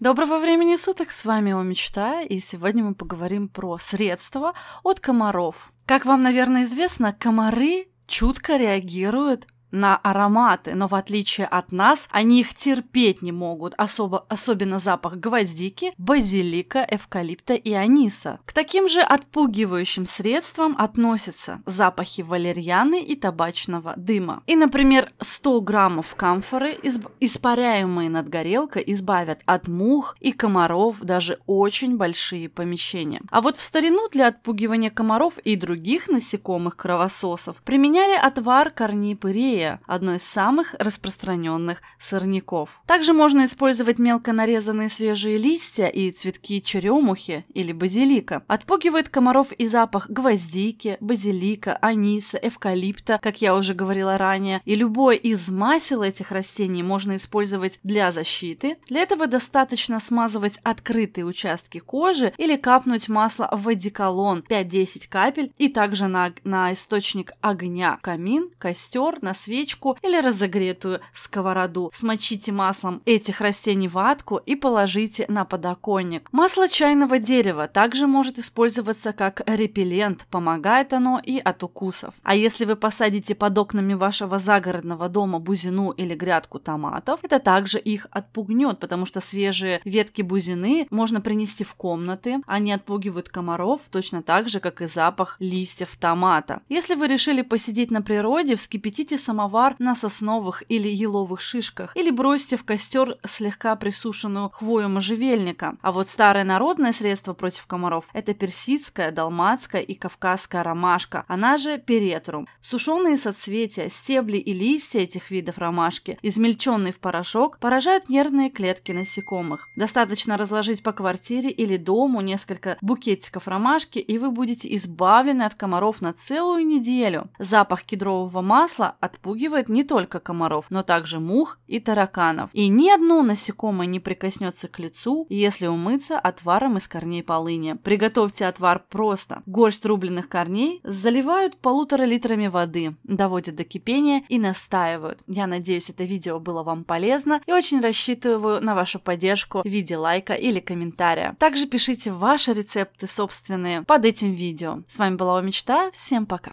Доброго времени суток, с вами О Мечта, и сегодня мы поговорим про средства от комаров. Как вам, наверное, известно, комары чутко реагируют на ароматы, но в отличие от нас, они их терпеть не могут, особо, особенно запах гвоздики, базилика, эвкалипта и аниса. К таким же отпугивающим средствам относятся запахи валерьяны и табачного дыма. И, например, 100 граммов камфоры, испаряемые над горелкой, избавят от мух и комаров даже очень большие помещения. А вот в старину для отпугивания комаров и других насекомых кровососов применяли отвар корней пырей шалфея, одно из самых распространенных сорняков. Также можно использовать мелко нарезанные свежие листья и цветки черемухи или базилика. Отпугивает комаров и запах гвоздики, базилика, аниса, эвкалипта, как я уже говорила ранее, и любой из масел этих растений можно использовать для защиты. Для этого достаточно смазывать открытые участки кожи или капнуть масло в одеколон 5-10 капель и также на, на источник огня, камин, костер, на свет свечку или разогретую сковороду. Смочите маслом этих растений ватку и положите на подоконник. Масло чайного дерева также может использоваться как репеллент, помогает оно и от укусов. А если вы посадите под окнами вашего загородного дома бузину или грядку томатов, это также их отпугнет, потому что свежие ветки бузины можно принести в комнаты, они отпугивают комаров точно так же, как и запах листьев томата. Если вы решили посидеть на природе, вскипятите самостоятельно самовар на сосновых или еловых шишках, или бросьте в костер слегка присушенную хвою можжевельника. А вот старое народное средство против комаров – это персидская, далматская и кавказская ромашка, она же перетрум. Сушеные соцветия, стебли и листья этих видов ромашки, измельченные в порошок, поражают нервные клетки насекомых. Достаточно разложить по квартире или дому несколько букетиков ромашки, и вы будете избавлены от комаров на целую неделю. Запах кедрового масла от отпугивает не только комаров, но также мух и тараканов. И ни одно насекомое не прикоснется к лицу, если умыться отваром из корней полыни. Приготовьте отвар просто. Горсть рубленых корней заливают полутора литрами воды, доводят до кипения и настаивают. Я надеюсь, это видео было вам полезно и очень рассчитываю на вашу поддержку в виде лайка или комментария. Также пишите ваши рецепты собственные под этим видео. С вами была Омечта, всем пока!